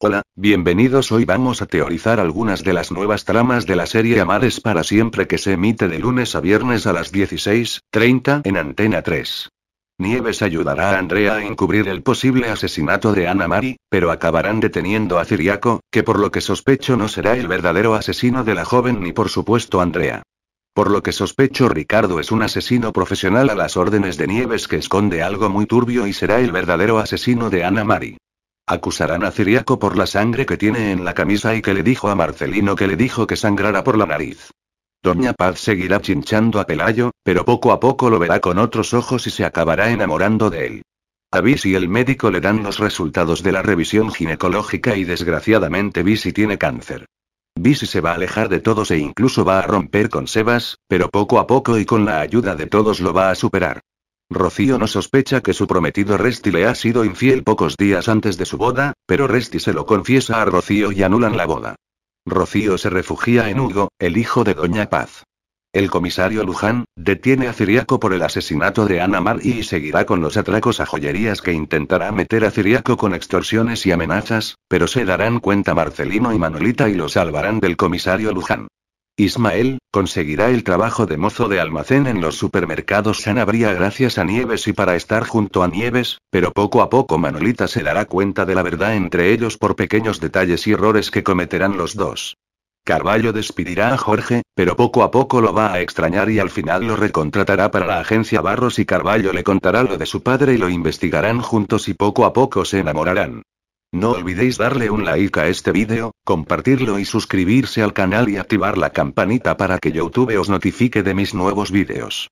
Hola, bienvenidos. Hoy vamos a teorizar algunas de las nuevas tramas de la serie Amares para siempre que se emite de lunes a viernes a las 16:30 en Antena 3. Nieves ayudará a Andrea a encubrir el posible asesinato de Ana Mari, pero acabarán deteniendo a Ciriaco, que por lo que sospecho no será el verdadero asesino de la joven ni por supuesto Andrea. Por lo que sospecho Ricardo es un asesino profesional a las órdenes de Nieves que esconde algo muy turbio y será el verdadero asesino de Ana Mari. Acusarán a Ciriaco por la sangre que tiene en la camisa y que le dijo a Marcelino que le dijo que sangrara por la nariz. Doña Paz seguirá chinchando a Pelayo, pero poco a poco lo verá con otros ojos y se acabará enamorando de él. A Bisi y el médico le dan los resultados de la revisión ginecológica y desgraciadamente Bisi tiene cáncer. Bisi se va a alejar de todos e incluso va a romper con Sebas, pero poco a poco y con la ayuda de todos lo va a superar. Rocío no sospecha que su prometido Resti le ha sido infiel pocos días antes de su boda, pero Resti se lo confiesa a Rocío y anulan la boda. Rocío se refugia en Hugo, el hijo de Doña Paz. El comisario Luján detiene a Ciriaco por el asesinato de Ana Mar y seguirá con los atracos a joyerías que intentará meter a Ciriaco con extorsiones y amenazas, pero se darán cuenta Marcelino y Manolita y lo salvarán del comisario Luján. Ismael, conseguirá el trabajo de mozo de almacén en los supermercados Sanabria gracias a Nieves y para estar junto a Nieves, pero poco a poco Manolita se dará cuenta de la verdad entre ellos por pequeños detalles y errores que cometerán los dos. Carballo despidirá a Jorge, pero poco a poco lo va a extrañar y al final lo recontratará para la agencia Barros y Carballo le contará lo de su padre y lo investigarán juntos y poco a poco se enamorarán. No olvidéis darle un like a este vídeo, compartirlo y suscribirse al canal y activar la campanita para que YouTube os notifique de mis nuevos vídeos.